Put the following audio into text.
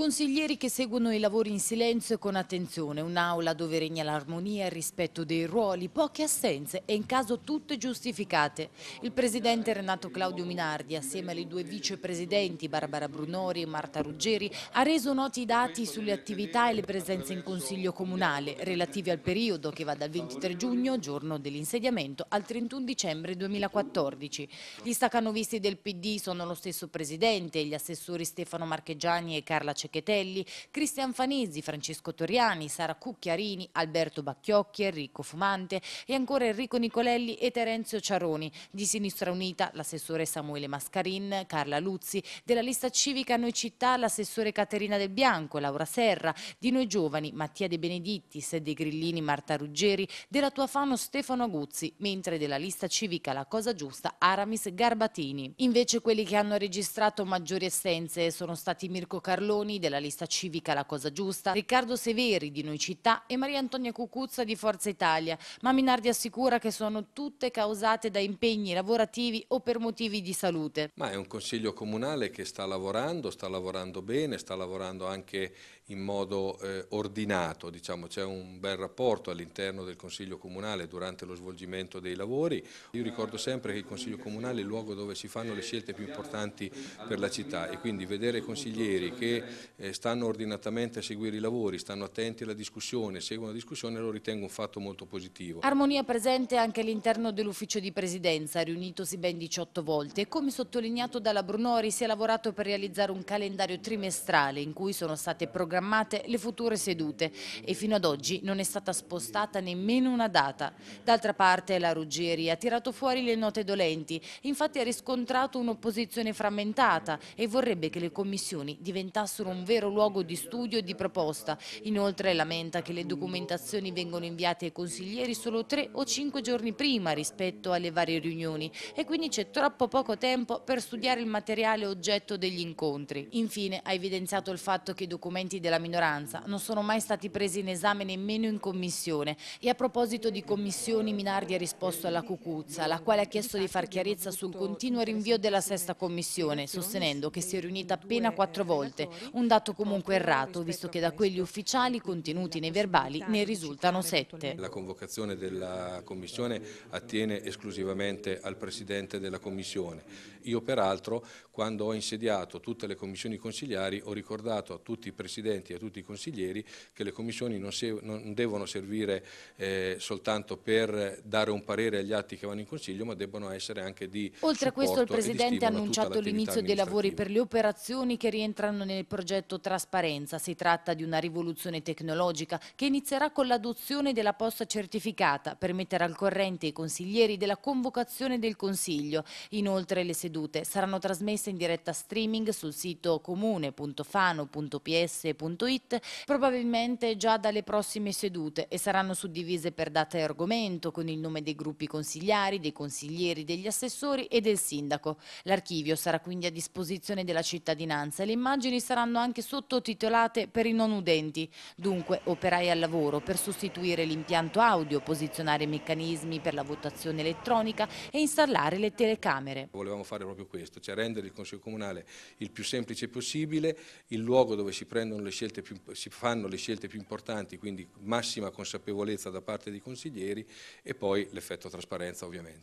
Consiglieri che seguono i lavori in silenzio e con attenzione, un'aula dove regna l'armonia e il rispetto dei ruoli, poche assenze e in caso tutte giustificate. Il presidente Renato Claudio Minardi, assieme alle due vicepresidenti Barbara Brunori e Marta Ruggeri, ha reso noti i dati sulle attività e le presenze in Consiglio Comunale relativi al periodo che va dal 23 giugno, giorno dell'insediamento, al 31 dicembre 2014. Gli staccanovisti del PD sono lo stesso presidente, gli assessori Stefano Marcheggiani e Carla Cecchini Cechetelli, Cristian Fanizzi, Francesco Toriani, Sara Cucchiarini, Alberto Bacchiocchi, Enrico Fumante e ancora Enrico Nicolelli e Terenzio Ciaroni. Di Sinistra Unita l'assessore Samuele Mascarin, Carla Luzzi, della lista civica Noi Città l'assessore Caterina Del Bianco, Laura Serra, di Noi Giovani Mattia De Benedittis, Sede Grillini Marta Ruggeri, della Tua Fano Stefano Aguzzi, mentre della lista civica La Cosa Giusta Aramis Garbatini. Invece quelli che hanno registrato maggiori essenze sono stati Mirko Carloni, della lista civica La Cosa Giusta, Riccardo Severi di Noi Città e Maria Antonia Cucuzza di Forza Italia, ma Minardi assicura che sono tutte causate da impegni lavorativi o per motivi di salute. Ma è un consiglio comunale che sta lavorando, sta lavorando bene, sta lavorando anche in modo eh, ordinato, diciamo c'è un bel rapporto all'interno del Consiglio Comunale durante lo svolgimento dei lavori. Io ricordo sempre che il Consiglio Comunale è il luogo dove si fanno le scelte più importanti per la città e quindi vedere consiglieri che eh, stanno ordinatamente a seguire i lavori, stanno attenti alla discussione, seguono la discussione, lo ritengo un fatto molto positivo. Armonia presente anche all'interno dell'ufficio di presidenza, riunitosi ben 18 volte. E come sottolineato dalla Brunori si è lavorato per realizzare un calendario trimestrale in cui sono state programmate le future sedute e fino ad oggi non è stata spostata nemmeno una data. D'altra parte la Ruggeri ha tirato fuori le note dolenti, infatti ha riscontrato un'opposizione frammentata e vorrebbe che le commissioni diventassero come un vero luogo di studio e di proposta. Inoltre lamenta che le documentazioni vengono inviate ai consiglieri solo tre o cinque giorni prima rispetto alle varie riunioni e quindi c'è troppo poco tempo per studiare il materiale oggetto degli incontri. Infine ha evidenziato il fatto che i documenti della minoranza non sono mai stati presi in esame nemmeno in commissione e a proposito di commissioni Minardi ha risposto alla Cucuzza, la quale ha chiesto di far chiarezza sul continuo rinvio della sesta commissione, sostenendo che si è riunita appena quattro volte, un dato comunque errato, visto che da quelli ufficiali contenuti nei verbali ne risultano sette. La convocazione della Commissione attiene esclusivamente al Presidente della Commissione io peraltro quando ho insediato tutte le commissioni consigliari ho ricordato a tutti i presidenti e a tutti i consiglieri che le commissioni non, se, non devono servire eh, soltanto per dare un parere agli atti che vanno in consiglio ma debbono essere anche di Oltre a questo il Presidente ha annunciato l'inizio dei lavori per le operazioni che rientrano nel progetto Trasparenza. Si tratta di una rivoluzione tecnologica che inizierà con l'adozione della posta certificata per mettere al corrente i consiglieri della convocazione del Consiglio. Inoltre le sedute sedute saranno trasmesse in diretta streaming sul sito comune.fano.ps.it probabilmente già dalle prossime sedute e saranno suddivise per data e argomento con il nome dei gruppi consigliari, dei consiglieri, degli assessori e del sindaco. L'archivio sarà quindi a disposizione della cittadinanza e le immagini saranno anche sottotitolate per i non udenti, dunque operai al lavoro per sostituire l'impianto audio, posizionare meccanismi per la votazione elettronica e installare le telecamere. Volevamo fare fare proprio questo, cioè rendere il Consiglio Comunale il più semplice possibile, il luogo dove si, le più, si fanno le scelte più importanti, quindi massima consapevolezza da parte dei consiglieri e poi l'effetto trasparenza ovviamente.